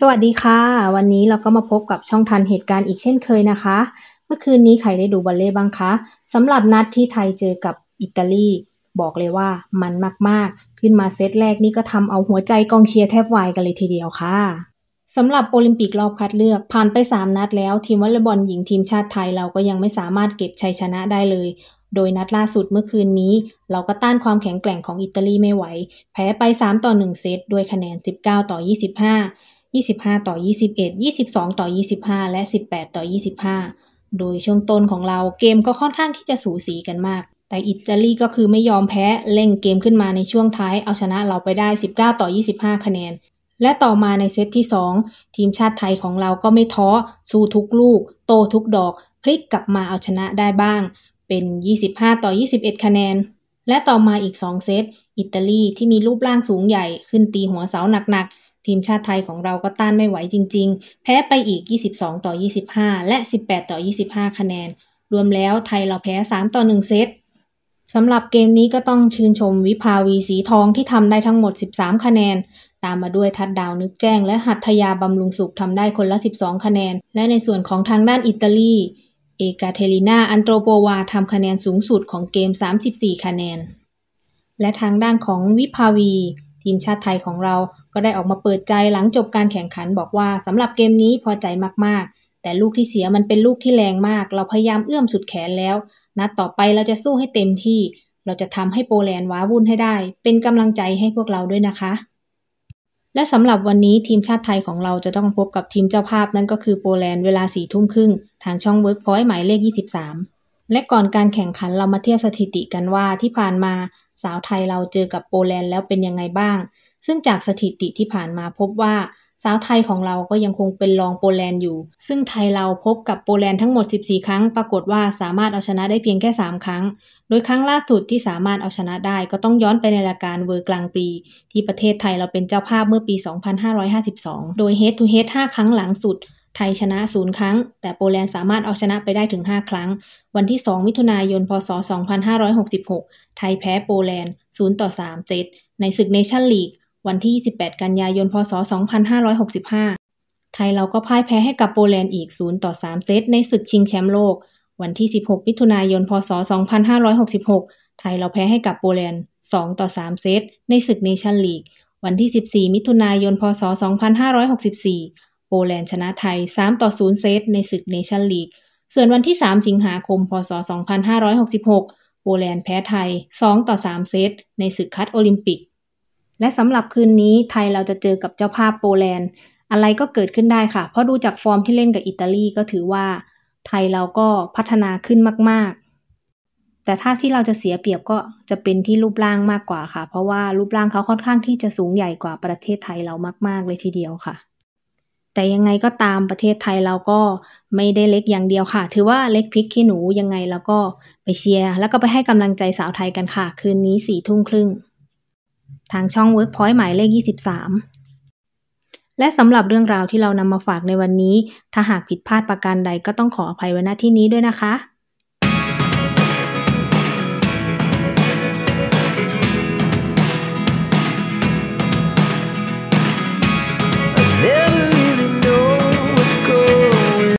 สวัสดีค่ะ วันนี้เราก็มาพบกับช่องทันเหตุการณ์อีกเช่นเคยนะคะ เมื่อคืนนี้ใครได้ดูบอลเล่บ้างคะสำหรับนัดที่ไทยเจอกับอิตาลี บอกเลยว่ามันมากๆ ขึ้นมาเซตแรกนี่ก็ทำเอาหัวใจกองเชียร์แทบวายกันเลยทีเดียวค่ะสำหรับโอลิมปิกรอบคัดเลือก ผ่านไป 3 นัดแล้วทีมวอลเลย์บอลหญิงทีมชาติไทยเราก็ยังไม่สามารถเก็บชัยชนะได้เลย โดยนัดล่าสุดเมื่อคืนนี้ เราก็ต้านความแข็งแกร่งของอิตาลีไม่ไหวแพ้ไป3ต่อ1 เซตด้วยคะแนน19ต่อ25 25ต่อ 21 22 ต่อ25 และ 18ต่อ25 โดยช่วงต้นของเราเกมก็ค่อนข้างที่จะสูสีกันมาก แต่อิตาลีก็คือไม่ยอมแพ้เล่งเกมขึ้นมาในช่วงท้าย เอาชนะเราไปได้ 19 ต่อ 25 คะแนน และต่อมาในเซตที่ 2 ทีมชาติไทยของเราก็ไม่ท้อ สู้ทุกลูก โตทุกดอกพลิกกลับมาเอาชนะได้บ้าง เป็น 25ต่อ21 คะแนน และต่อมาอีก 2 เซตอิตาลีที่มีรูปร่างสูงใหญ่ขึ้นตีหัวเสาหนักทีมชาติไทยของเราก็ต้านไม่ไหวจริงๆ แพ้ไปอีก 22 ต่อ 25 และ 18 ต่อ 25 คะแนน รวมแล้วไทยเราแพ้ 3 ต่อ 1 เซต สำหรับเกมนี้ก็ต้องชื่นชมวิภาวีสีทองที่ทำได้ทั้งหมด 13 คะแนน ตามมาด้วยทัดดาวนึกแจ้งและหัตถยาบำรุงสุขทำได้คนละ 12 คะแนน และในส่วนของทางด้านอิตาลี เอกาเทลินาอันโตรโปวาทำคะแนนสูงสุดของเกม 34 คะแนน และทางด้านของวิภาวีทีมชาติไทยของเราก็ได้ออกมาเปิดใจหลังจบการแข่งขันบอกว่าสำหรับเกมนี้พอใจมากๆ แต่ลูกที่เสียมันเป็นลูกที่แรงมากเราพยายามเอื้อมสุดแขนแล้ว นัดต่อไปเราจะสู้ให้เต็มที่เราจะทำให้โปแลนด์ว้าวุ่นให้ได้เป็นกำลังใจให้พวกเราด้วยนะคะและสำหรับวันนี้ทีมชาติไทยของเราจะต้องพบกับทีมเจ้าภาพนั่นก็คือโปแลนด์เวลาสี่ทุ่มครึ่งทางช่องเวิร์กพอยต์หมายเลข23และก่อนการแข่งขันเรามาเทียบสถิติกันว่าที่ผ่านมาสาวไทยเราเจอกับโปแลนด์แล้วเป็นยังไงบ้าง ซึ่งจากสถิติที่ผ่านมาพบว่าสาวไทยของเราก็ยังคงเป็นรองโปแลนด์อยู่ ซึ่งไทยเราพบกับโปแลนด์ทั้งหมด 14 ครั้งปรากฏว่าสามารถเอาชนะได้เพียงแค่ 3 ครั้ง โดยครั้งล่าสุดที่สามารถเอาชนะได้ก็ต้องย้อนไปในรายการเวอร์กลางปี ที่ประเทศไทยเราเป็นเจ้าภาพเมื่อปี 2552 โดยเฮดทูเฮด5ครั้งหลังสุดไทย ชนะศูนย์ครั้ง แต่โปแลนด์สามารถเอาชนะไปได้ถึง 5 ครั้ง วันที่ 2 มิถุนายน พศ 2566 ไทยแพ้โปแลนด์0ต่อ3 เซต ในศึกเนชั่นลีก วันที่28กันยายน พศ 2565 ไทยเราก็พ่ายแพ้ให้กับโปแลนด์อีก0ต่อ3 เซต ในศึกชิงแชมป์โลก วันที่ 16 มิถุนายน พศ 2566 ไทยเราแพ้ให้กับโปแลนด์2ต่อ3 เซต ในศึกเนชั่นลีก วันที่ 14มิถุนายน พศ2564โปแลนด์ชนะไทย 3 ต่อ0 เซตในศึกเนชั่นลีก ส่วนวันที่ 3 สิงหาคม พศ 2566 โปแลนด์แพ้ไทย 2 ต่อ3 เซตในศึกคัดโอลิมปิก และสำหรับคืนนี้ไทยเราจะเจอกับเจ้าภาพโปแลนด์ อะไรก็เกิดขึ้นได้ค่ะ เพราะดูจากฟอร์มที่เล่นกับอิตาลีก็ถือว่าไทยเราก็พัฒนาขึ้นมากๆ แต่ถ้าที่เราจะเสียเปรียบก็จะเป็นที่รูปร่างมากกว่าค่ะ เพราะว่ารูปร่างเขาค่อนข้างที่จะสูงใหญ่กว่าประเทศไทยเรามาก ๆเลยทีเดียวค่ะแต่ยังไงก็ตามประเทศไทยเราก็ไม่ได้เล็กอย่างเดียวค่ะ ถือว่าเล็กพริกขี้หนูยังไงแล้วก็ไปเชียร์ แล้วก็ไปให้กำลังใจสาวไทยกันค่ะ คืนนี้สี่ทุ่มครึ่ง ทางช่อง Workpoint หมายเลข 23 และสำหรับเรื่องราวที่เรานำมาฝากในวันนี้ ถ้าหากผิดพลาดประการใดก็ต้องขออภัยไว้ณที่นี้ด้วยนะคะ